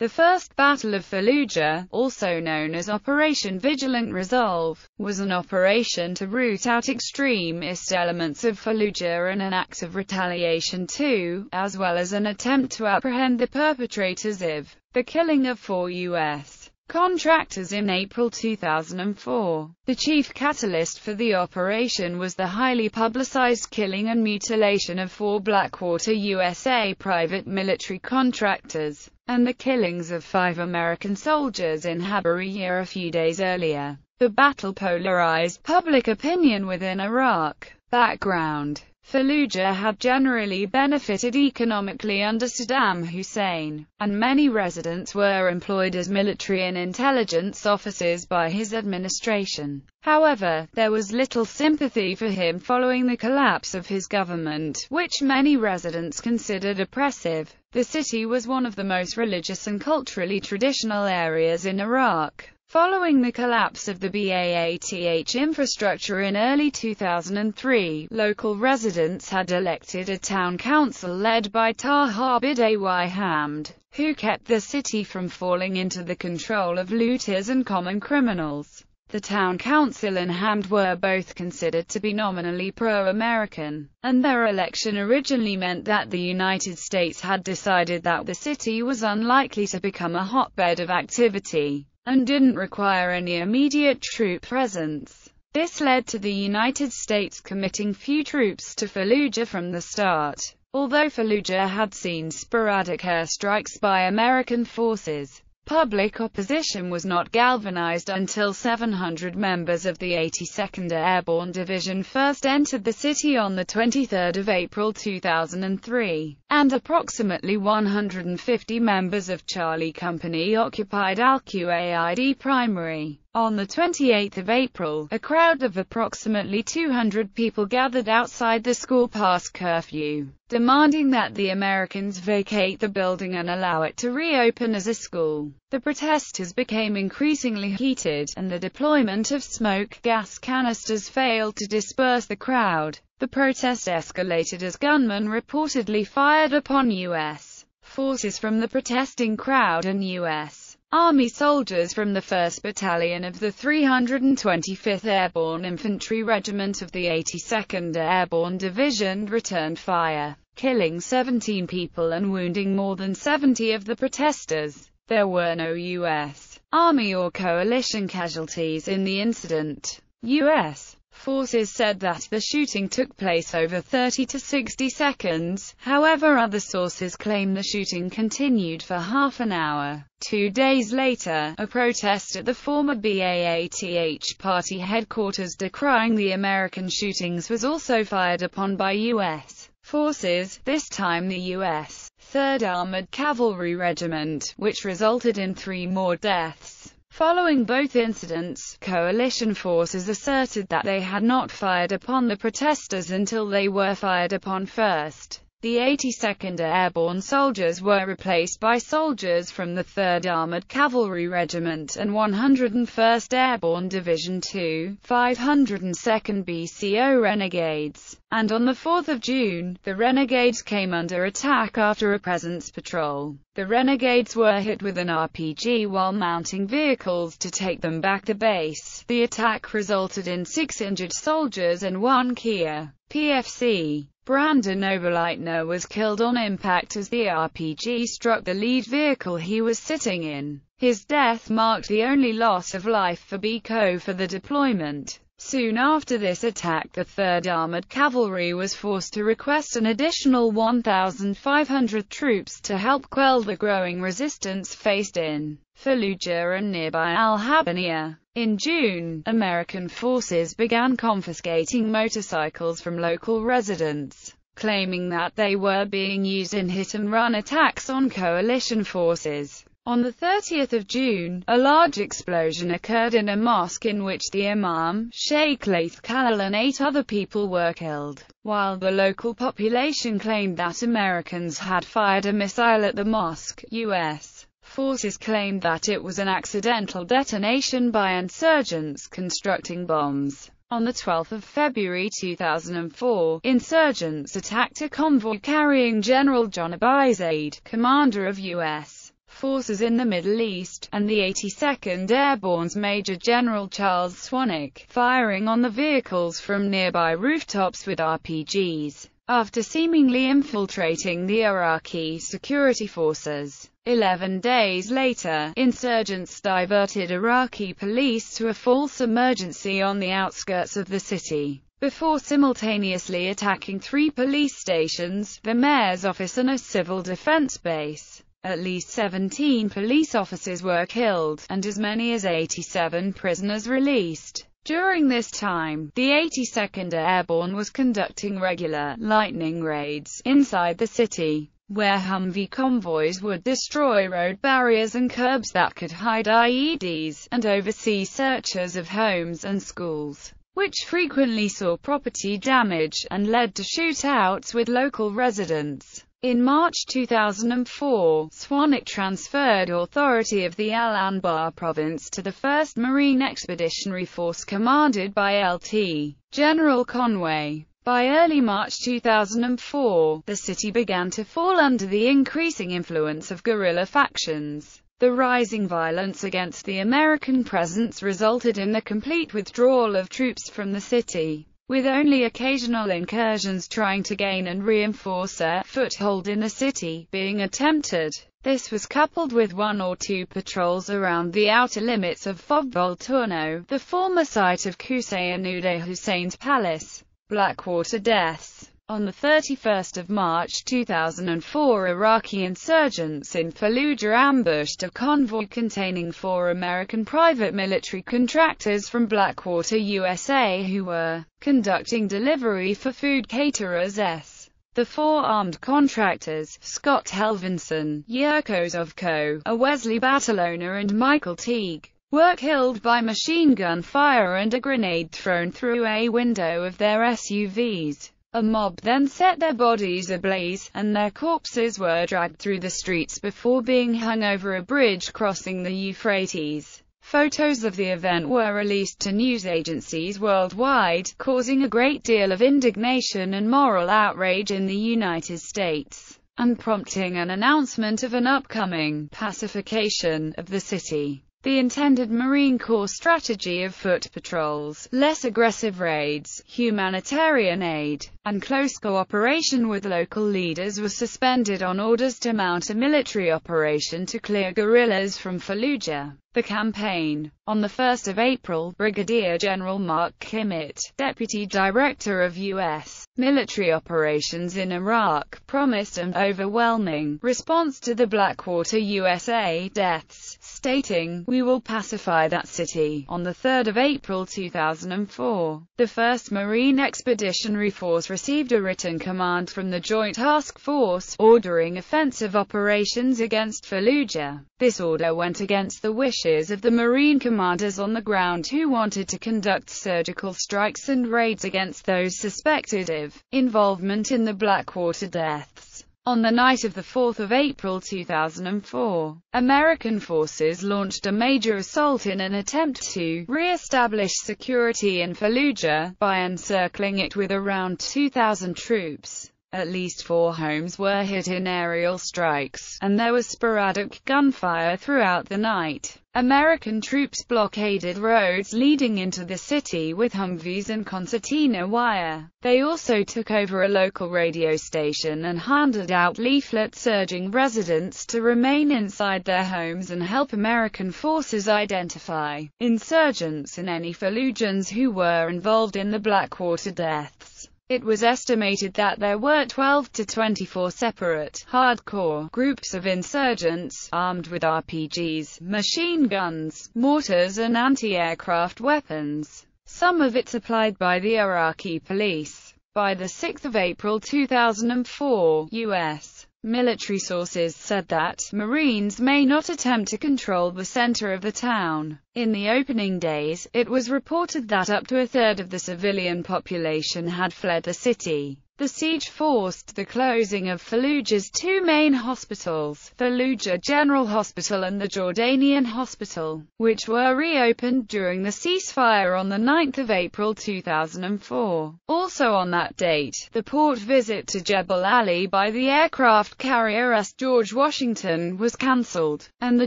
The First Battle of Fallujah, also known as Operation Vigilant Resolve, was an operation to root out extremist elements of Fallujah and an act of retaliation too, as well as an attempt to apprehend the perpetrators of the killing of four U.S contractors in April 2004. The chief catalyst for the operation was the highly publicized killing and mutilation of four Blackwater USA private military contractors, and the killings of five American soldiers in Habariya a few days earlier. The battle polarized public opinion within Iraq. Background Fallujah had generally benefited economically under Saddam Hussein, and many residents were employed as military and intelligence officers by his administration. However, there was little sympathy for him following the collapse of his government, which many residents considered oppressive. The city was one of the most religious and culturally traditional areas in Iraq. Following the collapse of the BAATH infrastructure in early 2003, local residents had elected a town council led by Taha Ay Hamd, who kept the city from falling into the control of looters and common criminals. The town council and Hamd were both considered to be nominally pro-American, and their election originally meant that the United States had decided that the city was unlikely to become a hotbed of activity and didn't require any immediate troop presence. This led to the United States committing few troops to Fallujah from the start. Although Fallujah had seen sporadic airstrikes by American forces, Public opposition was not galvanized until 700 members of the 82nd Airborne Division first entered the city on 23 April 2003, and approximately 150 members of Charlie Company occupied Al-Qaid primary. On the 28th of April, a crowd of approximately 200 people gathered outside the school past curfew, demanding that the Americans vacate the building and allow it to reopen as a school. The protesters became increasingly heated, and the deployment of smoke gas canisters failed to disperse the crowd. The protest escalated as gunmen reportedly fired upon U.S. forces from the protesting crowd and U.S. Army soldiers from the 1st Battalion of the 325th Airborne Infantry Regiment of the 82nd Airborne Division returned fire, killing 17 people and wounding more than 70 of the protesters. There were no U.S. Army or coalition casualties in the incident. U.S. Forces said that the shooting took place over 30 to 60 seconds, however other sources claim the shooting continued for half an hour. Two days later, a protest at the former BAATH party headquarters decrying the American shootings was also fired upon by U.S. forces, this time the U.S. 3rd Armored Cavalry Regiment, which resulted in three more deaths. Following both incidents, coalition forces asserted that they had not fired upon the protesters until they were fired upon first. The 82nd Airborne soldiers were replaced by soldiers from the 3rd Armored Cavalry Regiment and 101st Airborne Division 2, 502nd BCO Renegades, and on 4 June, the Renegades came under attack after a presence patrol. The Renegades were hit with an RPG while mounting vehicles to take them back to base. The attack resulted in six injured soldiers and one Kia PFC. Brandon Oberleitner was killed on impact as the RPG struck the lead vehicle he was sitting in. His death marked the only loss of life for Biko for the deployment. Soon after this attack the 3rd Armored Cavalry was forced to request an additional 1,500 troops to help quell the growing resistance faced in Fallujah and nearby Al-Habaniya. In June, American forces began confiscating motorcycles from local residents, claiming that they were being used in hit-and-run attacks on coalition forces. On 30 June, a large explosion occurred in a mosque in which the Imam, Sheikh Laith Khalil and eight other people were killed, while the local population claimed that Americans had fired a missile at the mosque, U.S. Forces claimed that it was an accidental detonation by insurgents constructing bombs. On 12 February 2004, insurgents attacked a convoy carrying General John Abizaid, commander of U.S forces in the Middle East, and the 82nd Airborne's Major General Charles Swanick, firing on the vehicles from nearby rooftops with RPGs. After seemingly infiltrating the Iraqi security forces, 11 days later, insurgents diverted Iraqi police to a false emergency on the outskirts of the city, before simultaneously attacking three police stations, the mayor's office and a civil defense base. At least 17 police officers were killed, and as many as 87 prisoners released. During this time, the 82nd Airborne was conducting regular lightning raids inside the city, where Humvee convoys would destroy road barriers and curbs that could hide IEDs, and oversee searches of homes and schools, which frequently saw property damage, and led to shootouts with local residents. In March 2004, Swanwick transferred authority of the Al-Anbar province to the 1st Marine Expeditionary Force commanded by Lt. General Conway. By early March 2004, the city began to fall under the increasing influence of guerrilla factions. The rising violence against the American presence resulted in the complete withdrawal of troops from the city with only occasional incursions trying to gain and reinforce a foothold in the city being attempted. This was coupled with one or two patrols around the outer limits of Fobvolturno, the former site of Qusayr Hussein's palace. Blackwater deaths on 31 March 2004 Iraqi insurgents in Fallujah ambushed a convoy containing four American private military contractors from Blackwater, USA who were conducting delivery for food caterers S. The four armed contractors, Scott Helvinson, Yurko Zovko, a Wesley Battalona, and Michael Teague, were killed by machine gun fire and a grenade thrown through a window of their SUVs. A mob then set their bodies ablaze, and their corpses were dragged through the streets before being hung over a bridge crossing the Euphrates. Photos of the event were released to news agencies worldwide, causing a great deal of indignation and moral outrage in the United States, and prompting an announcement of an upcoming pacification of the city. The intended Marine Corps strategy of foot patrols, less aggressive raids, humanitarian aid, and close cooperation with local leaders was suspended on orders to mount a military operation to clear guerrillas from Fallujah. The campaign. On 1 April, Brigadier General Mark Kimmett, Deputy Director of U.S. Military Operations in Iraq, promised an overwhelming response to the Blackwater USA deaths stating, We will pacify that city. On 3 April 2004, the 1st Marine Expeditionary Force received a written command from the Joint Task Force, ordering offensive operations against Fallujah. This order went against the wishes of the Marine commanders on the ground who wanted to conduct surgical strikes and raids against those suspected of involvement in the Blackwater deaths. On the night of 4 April 2004, American forces launched a major assault in an attempt to re-establish security in Fallujah, by encircling it with around 2,000 troops. At least four homes were hit in aerial strikes, and there was sporadic gunfire throughout the night. American troops blockaded roads leading into the city with Humvees and concertina wire. They also took over a local radio station and handed out leaflets urging residents to remain inside their homes and help American forces identify insurgents and any Fallujans who were involved in the Blackwater deaths. It was estimated that there were 12 to 24 separate, hardcore, groups of insurgents, armed with RPGs, machine guns, mortars and anti-aircraft weapons, some of it supplied by the Iraqi police. By the 6th of April 2004, U.S. Military sources said that Marines may not attempt to control the center of the town. In the opening days, it was reported that up to a third of the civilian population had fled the city. The siege forced the closing of Fallujah's two main hospitals, Fallujah General Hospital and the Jordanian Hospital, which were reopened during the ceasefire on 9 April 2004. Also on that date, the port visit to Jebel Ali by the aircraft carrier S. George Washington was cancelled, and the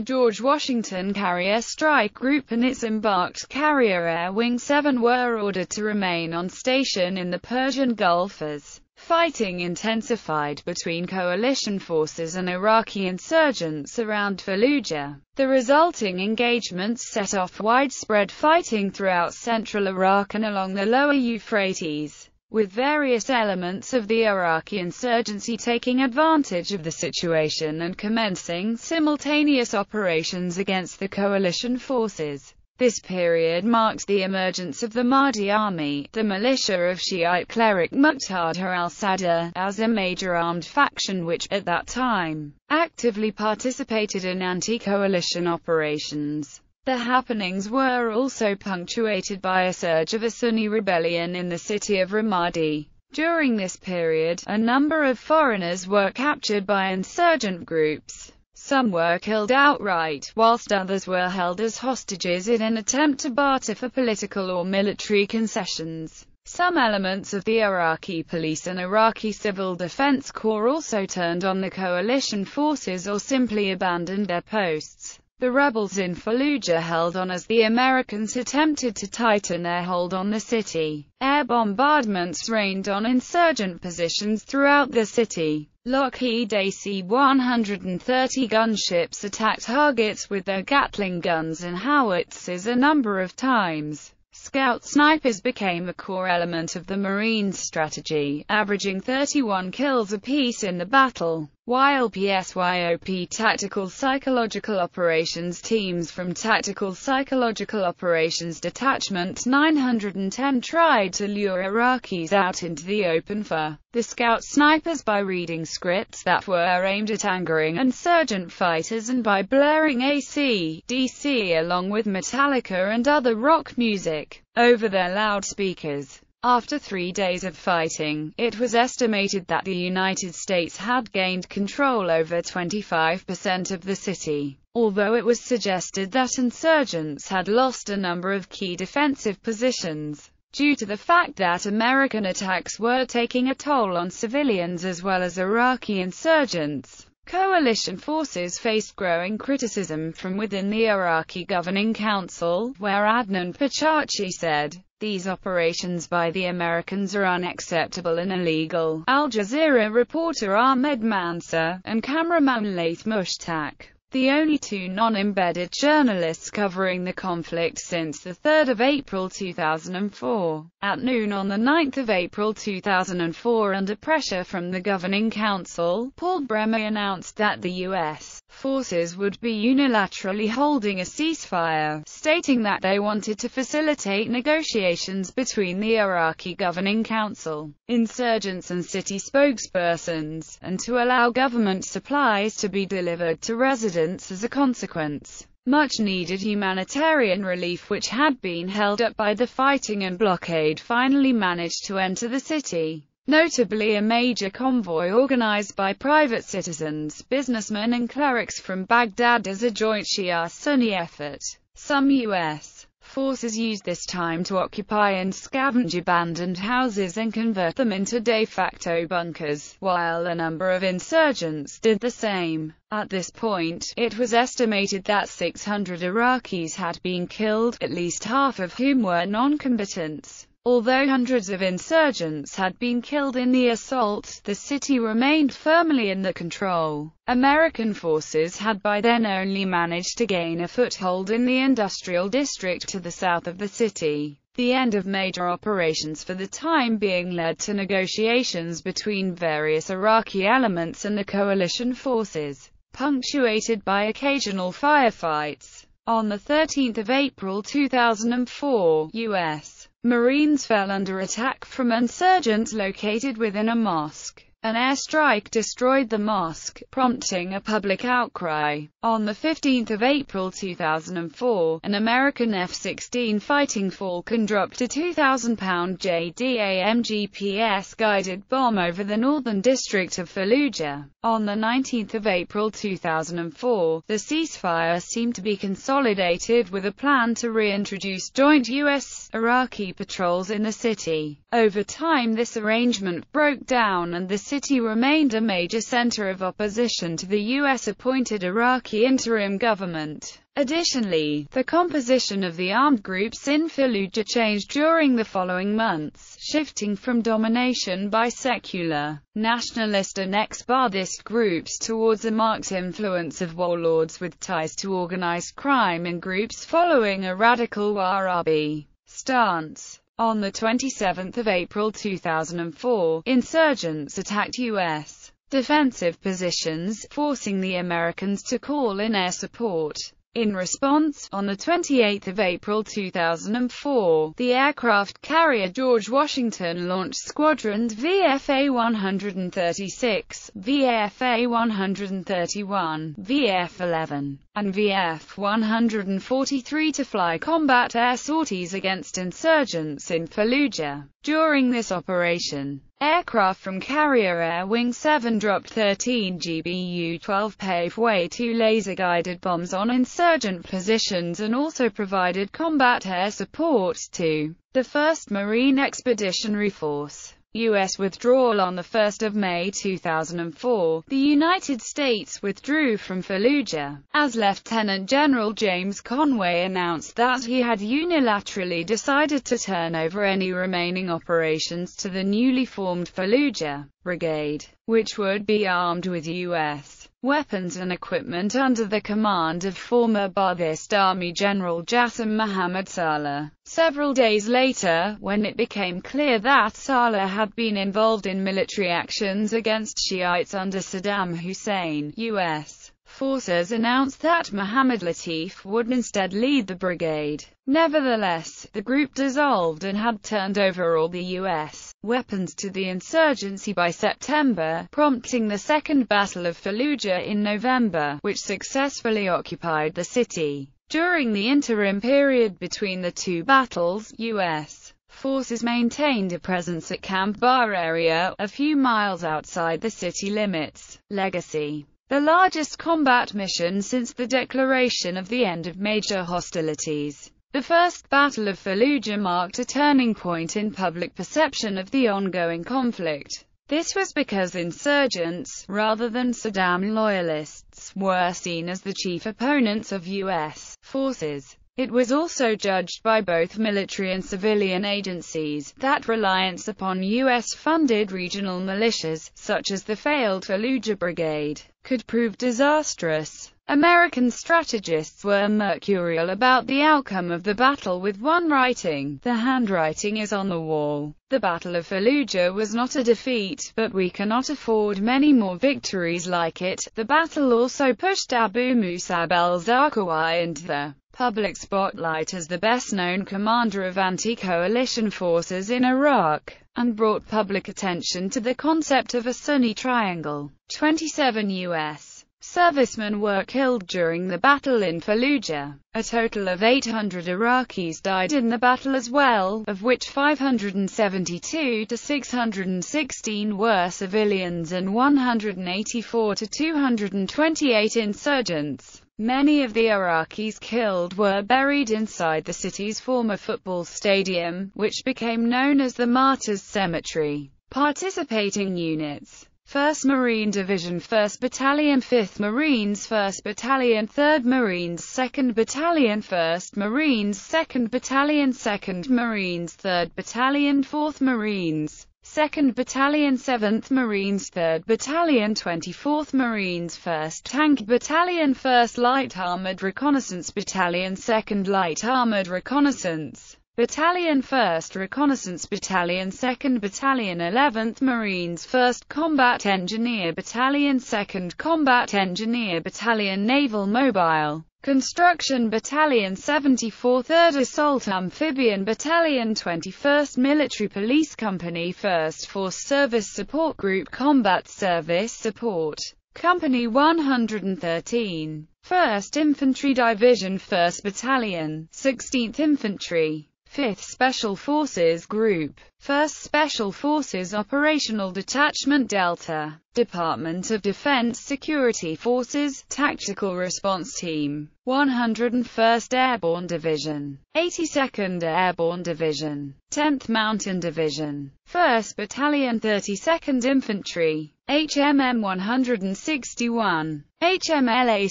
George Washington Carrier Strike Group and its embarked carrier Air Wing 7 were ordered to remain on station in the Persian Gulf as Fighting intensified between coalition forces and Iraqi insurgents around Fallujah. The resulting engagements set off widespread fighting throughout central Iraq and along the lower Euphrates, with various elements of the Iraqi insurgency taking advantage of the situation and commencing simultaneous operations against the coalition forces. This period marked the emergence of the Mahdi army, the militia of Shiite cleric Muqtada al-Sadr, as a major armed faction which, at that time, actively participated in anti-coalition operations. The happenings were also punctuated by a surge of a Sunni rebellion in the city of Ramadi. During this period, a number of foreigners were captured by insurgent groups. Some were killed outright, whilst others were held as hostages in an attempt to barter for political or military concessions. Some elements of the Iraqi police and Iraqi Civil Defense Corps also turned on the coalition forces or simply abandoned their posts. The rebels in Fallujah held on as the Americans attempted to tighten their hold on the city. Air bombardments rained on insurgent positions throughout the city. Lockheed AC-130 gunships attacked targets with their Gatling guns and howitzers a number of times. Scout snipers became a core element of the Marines' strategy, averaging 31 kills apiece in the battle. While PSYOP Tactical Psychological Operations teams from Tactical Psychological Operations Detachment 910 tried to lure Iraqis out into the open for the scout snipers by reading scripts that were aimed at angering insurgent fighters and by blaring AC, DC along with Metallica and other rock music over their loudspeakers. After three days of fighting, it was estimated that the United States had gained control over 25% of the city, although it was suggested that insurgents had lost a number of key defensive positions due to the fact that American attacks were taking a toll on civilians as well as Iraqi insurgents. Coalition forces faced growing criticism from within the Iraqi Governing Council, where Adnan Pachachi said, these operations by the Americans are unacceptable and illegal. Al Jazeera reporter Ahmed Mansa, and cameraman Laith Mushtak, the only two non-embedded journalists covering the conflict since 3 April 2004. At noon on 9 April 2004 under pressure from the Governing Council, Paul Bremer announced that the U.S forces would be unilaterally holding a ceasefire, stating that they wanted to facilitate negotiations between the Iraqi Governing Council, insurgents and city spokespersons, and to allow government supplies to be delivered to residents as a consequence. Much-needed humanitarian relief which had been held up by the fighting and blockade finally managed to enter the city notably a major convoy organized by private citizens, businessmen and clerics from Baghdad as a joint Shia-Sunni effort. Some U.S. forces used this time to occupy and scavenge abandoned houses and convert them into de facto bunkers, while a number of insurgents did the same. At this point, it was estimated that 600 Iraqis had been killed, at least half of whom were non-combatants. Although hundreds of insurgents had been killed in the assault, the city remained firmly in the control. American forces had by then only managed to gain a foothold in the industrial district to the south of the city. The end of major operations for the time being led to negotiations between various Iraqi elements and the coalition forces, punctuated by occasional firefights. On 13 April 2004, U.S. Marines fell under attack from insurgents located within a mosque. An airstrike destroyed the mosque, prompting a public outcry. On 15 April 2004, an American F-16 Fighting Falcon dropped a 2,000-pound JDAM GPS-guided bomb over the northern district of Fallujah. On 19 April 2004, the ceasefire seemed to be consolidated with a plan to reintroduce joint U.S. Iraqi patrols in the city. Over time this arrangement broke down and the city remained a major center of opposition to the U.S.-appointed Iraqi interim government. Additionally, the composition of the armed groups in Fallujah changed during the following months, shifting from domination by secular, nationalist and ex-Ba'athist groups towards a marked influence of warlords with ties to organized crime and groups following a radical Wahhabi stance. On 27 April 2004, insurgents attacked U.S. defensive positions, forcing the Americans to call in air support. In response, on 28 April 2004, the aircraft carrier George Washington launched squadrons VFA-136, VFA-131, VF-11, and VF-143 to fly combat air sorties against insurgents in Fallujah. During this operation, aircraft from carrier Air Wing 7 dropped 13 GBU-12 Paveway way laser-guided bombs on insurgent positions and also provided combat air support to the 1st Marine Expeditionary Force. U.S. withdrawal on 1 May 2004, the United States withdrew from Fallujah, as Lieutenant General James Conway announced that he had unilaterally decided to turn over any remaining operations to the newly formed Fallujah Brigade, which would be armed with U.S weapons and equipment under the command of former Ba'athist Army General Jassim Muhammad Saleh. Several days later, when it became clear that Saleh had been involved in military actions against Shiites under Saddam Hussein, U.S forces announced that Muhammad Latif would instead lead the brigade. Nevertheless, the group dissolved and had turned over all the U.S weapons to the insurgency by September, prompting the Second Battle of Fallujah in November, which successfully occupied the city. During the interim period between the two battles, U.S. forces maintained a presence at Camp Bar area, a few miles outside the city limits. Legacy the largest combat mission since the declaration of the end of major hostilities. The First Battle of Fallujah marked a turning point in public perception of the ongoing conflict. This was because insurgents, rather than Saddam loyalists, were seen as the chief opponents of U.S. forces. It was also judged by both military and civilian agencies that reliance upon U.S.-funded regional militias, such as the failed Fallujah Brigade, could prove disastrous. American strategists were mercurial about the outcome of the battle with one writing, the handwriting is on the wall. The Battle of Fallujah was not a defeat, but we cannot afford many more victories like it. The battle also pushed Abu Musab al-Zarqawi into the public spotlight as the best-known commander of anti-coalition forces in Iraq, and brought public attention to the concept of a Sunni triangle. 27 U.S servicemen were killed during the battle in Fallujah. A total of 800 Iraqis died in the battle as well, of which 572 to 616 were civilians and 184 to 228 insurgents. Many of the Iraqis killed were buried inside the city's former football stadium, which became known as the Martyrs Cemetery. Participating units 1st Marine Division 1st Battalion 5th Marines 1st Battalion 3rd Marines 2nd Battalion 1st Marines 2nd Battalion 2nd Marines 3rd Battalion 4th Marines 2nd Battalion 7th Marines 3rd Battalion 24th Marines 1st Tank Battalion 1st Light Armored Reconnaissance Battalion 2nd Light Armored Reconnaissance Battalion 1st Reconnaissance Battalion 2nd Battalion 11th Marines 1st Combat Engineer Battalion 2nd Combat Engineer Battalion Naval Mobile Construction Battalion Seventy Fourth 3rd Assault Amphibian Battalion 21st Military Police Company 1st Force Service Support Group Combat Service Support Company 113 1st Infantry Division 1st Battalion, 16th Infantry 5th Special Forces Group, 1st Special Forces Operational Detachment Delta, Department of Defense Security Forces, Tactical Response Team, 101st Airborne Division, 82nd Airborne Division, 10th Mountain Division, 1st Battalion 32nd Infantry, HMM 161, HMLA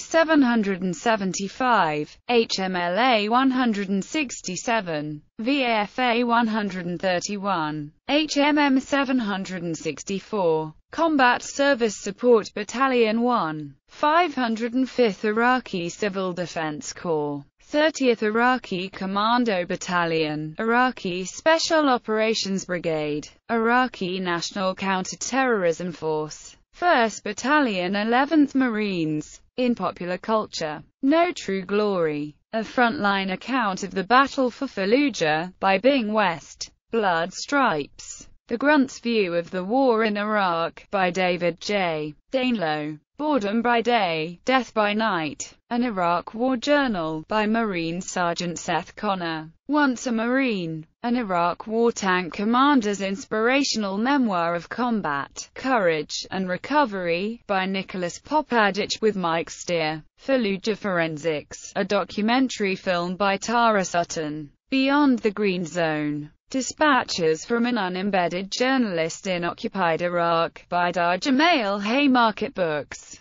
775, HMLA 167, vfa 131, HMM 764, Combat Service Support Battalion 1, 505th Iraqi Civil Defense Corps. 30th Iraqi Commando Battalion, Iraqi Special Operations Brigade, Iraqi National Counterterrorism Force, 1st Battalion 11th Marines. In popular culture, No True Glory, a frontline account of the battle for Fallujah, by Bing West, Blood Stripes. The Grunt's View of the War in Iraq, by David J. Danlow. Boredom by Day, Death by Night, an Iraq War Journal, by Marine Sergeant Seth Connor. Once a Marine, an Iraq War Tank Commander's Inspirational Memoir of Combat, Courage, and Recovery, by Nicholas Popadich with Mike Steer. Fallujah Forensics, a documentary film by Tara Sutton. Beyond the Green Zone Dispatches from an unembedded journalist in occupied Iraq, by Dar Mail Haymarket Books.